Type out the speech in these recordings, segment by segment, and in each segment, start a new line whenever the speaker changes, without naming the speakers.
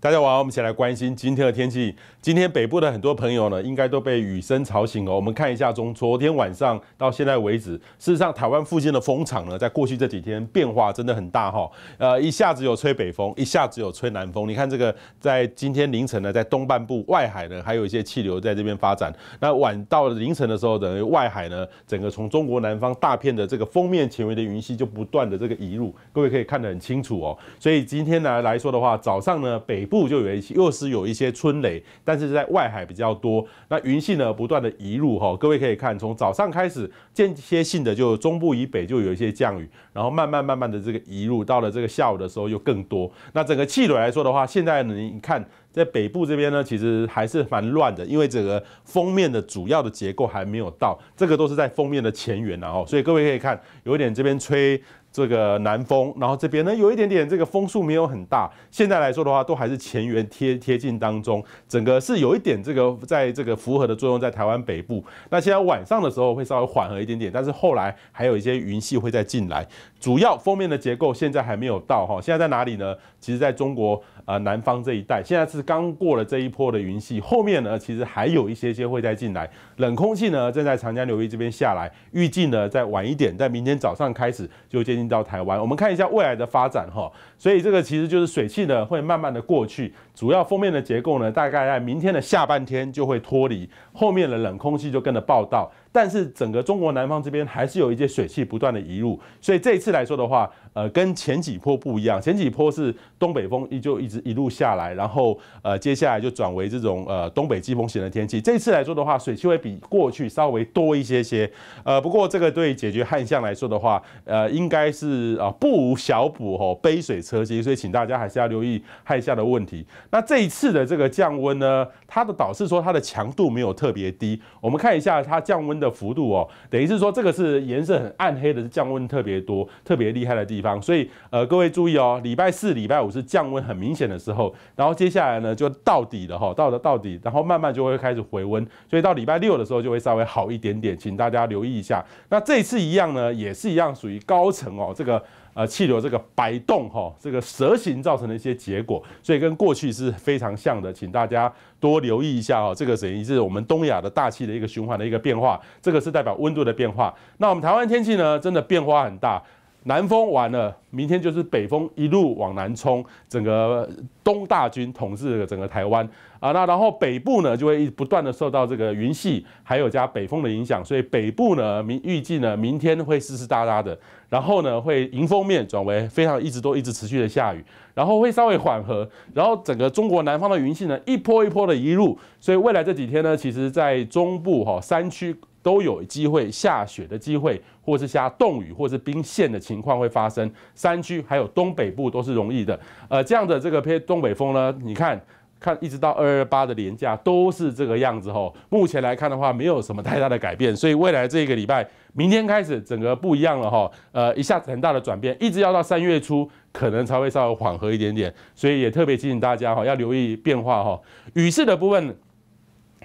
大家好，我们一起来关心今天的天气。今天北部的很多朋友呢，应该都被雨声吵醒了。我们看一下，从昨天晚上到现在为止，事实上，台湾附近的风场呢，在过去这几天变化真的很大哈。呃，一下子有吹北风，一下子有吹南风。你看这个，在今天凌晨呢，在东半部外海呢，还有一些气流在这边发展。那晚到凌晨的时候，等于外海呢，整个从中国南方大片的这个封面前围的云系就不断的这个移入。各位可以看得很清楚哦。所以今天来来说的话，早上呢，北。部就有一，些，又是有一些春雷，但是在外海比较多。那云系呢，不断的移入哈，各位可以看，从早上开始，间歇性的就中部以北就有一些降雨，然后慢慢慢慢的这个移入，到了这个下午的时候又更多。那整个气流来说的话，现在你看在北部这边呢，其实还是蛮乱的，因为整个封面的主要的结构还没有到，这个都是在封面的前缘后所以各位可以看，有点这边吹。这个南风，然后这边呢有一点点这个风速没有很大。现在来说的话，都还是前缘贴贴近当中，整个是有一点这个在这个符合的作用在台湾北部。那现在晚上的时候会稍微缓和一点点，但是后来还有一些云系会再进来。主要封面的结构现在还没有到哈，现在在哪里呢？其实，在中国。啊，南方这一带现在是刚过了这一波的云系，后面呢其实还有一些些会再进来，冷空气呢正在长江流域这边下来，预计呢在晚一点，在明天早上开始就接近到台湾。我们看一下未来的发展哈，所以这个其实就是水汽呢会慢慢的过去，主要封面的结构呢大概在明天的下半天就会脱离，后面的冷空气就跟着报道，但是整个中国南方这边还是有一些水汽不断的移入，所以这一次来说的话。呃，跟前几波不一样，前几波是东北风依旧一直一路下来，然后呃接下来就转为这种呃东北季风型的天气。这一次来说的话，水汽会比过去稍微多一些些，呃不过这个对解决旱象来说的话，呃应该是啊不无小补哦，杯水车薪，所以请大家还是要留意旱象的问题。那这一次的这个降温呢，它的导致说它的强度没有特别低，我们看一下它降温的幅度哦，等于是说这个是颜色很暗黑的，是降温特别多、特别厉害的地方。所以，呃，各位注意哦，礼拜四、礼拜五是降温很明显的时候，然后接下来呢就到底了哈，到了到底，然后慢慢就会开始回温，所以到礼拜六的时候就会稍微好一点点，请大家留意一下。那这次一样呢，也是一样属于高层哦，这个呃气流这个摆动哈，这个蛇形造成的一些结果，所以跟过去是非常像的，请大家多留意一下哦。这个等于是我们东亚的大气的一个循环的一个变化，这个是代表温度的变化。那我们台湾天气呢，真的变化很大。南风完了，明天就是北风一路往南冲，整个东大军统治整个台湾啊。那然后北部呢，就会不断的受到这个云系还有加北风的影响，所以北部呢明预计呢明天会湿湿哒哒的，然后呢会迎风面转为非常一直都一直持续的下雨，然后会稍微缓和，然后整个中国南方的云系呢一波一波的一路，所以未来这几天呢，其实在中部哈山区。都有机会下雪的机会，或是下冻雨，或是冰线的情况会发生。山区还有东北部都是容易的。呃，这样的这个偏东北风呢，你看看一直到二二八的连假都是这个样子哈。目前来看的话，没有什么太大的改变，所以未来这个礼拜，明天开始整个不一样了哈。呃，一下子很大的转变，一直要到三月初可能才会稍微缓和一点点。所以也特别提醒大家哈，要留意变化哈。雨势的部分。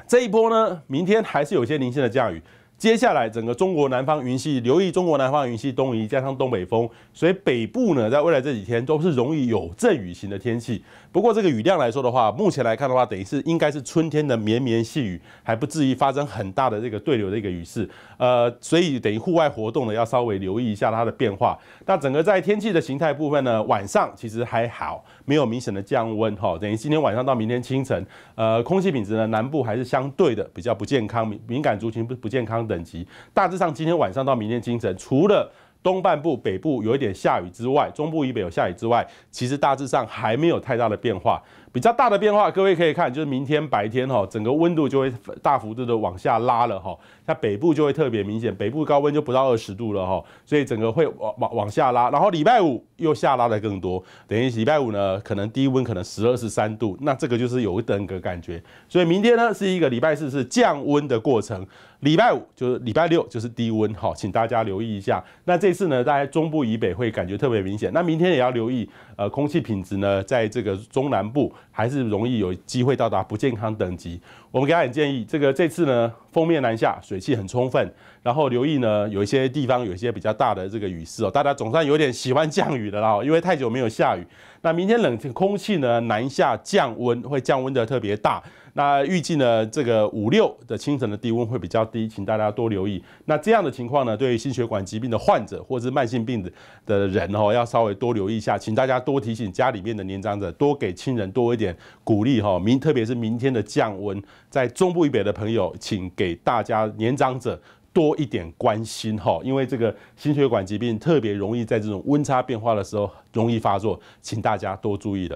这一波呢，明天还是有些零星的降雨。接下来整个中国南方云系留意，中国南方云系东移，加上东北风，所以北部呢，在未来这几天都是容易有阵雨型的天气。不过这个雨量来说的话，目前来看的话，等于是应该是春天的绵绵细雨，还不至于发生很大的这个对流的一个雨势。呃，所以等于户外活动呢，要稍微留意一下它的变化。那整个在天气的形态部分呢，晚上其实还好，没有明显的降温哈。等于今天晚上到明天清晨，呃，空气品质呢，南部还是相对的比较不健康，敏敏感族群不不健康的。等级大致上，今天晚上到明天清晨，除了东半部、北部有一点下雨之外，中部以北有下雨之外，其实大致上还没有太大的变化。比较大的变化，各位可以看，就是明天白天哈，整个温度就会大幅度的往下拉了哈。像北部就会特别明显，北部高温就不到二十度了哈，所以整个会往往往下拉。然后礼拜五又下拉的更多，等于礼拜五呢，可能低温可能十二十三度，那这个就是有等个感觉。所以明天呢是一个礼拜四是降温的过程，礼拜五就是礼拜六就是低温哈，请大家留意一下。那这次呢，大家中部以北会感觉特别明显，那明天也要留意，呃，空气品质呢，在这个中南部。还是容易有机会到达不健康等级。我们给他点建议，这个这次呢。封面南下，水汽很充分，然后留意呢，有一些地方有一些比较大的这个雨势哦。大家总算有点喜欢降雨的啦，因为太久没有下雨。那明天冷空气呢南下降温会降温的特别大。那预计呢，这个五六的清晨的低温会比较低，请大家多留意。那这样的情况呢，对于心血管疾病的患者或是慢性病的的人哦，要稍微多留意一下，请大家多提醒家里面的年长者，多给亲人多一点鼓励哈。明特别是明天的降温，在中部以北的朋友，请给。给大家年长者多一点关心哈，因为这个心血管疾病特别容易在这种温差变化的时候容易发作，请大家多注意的。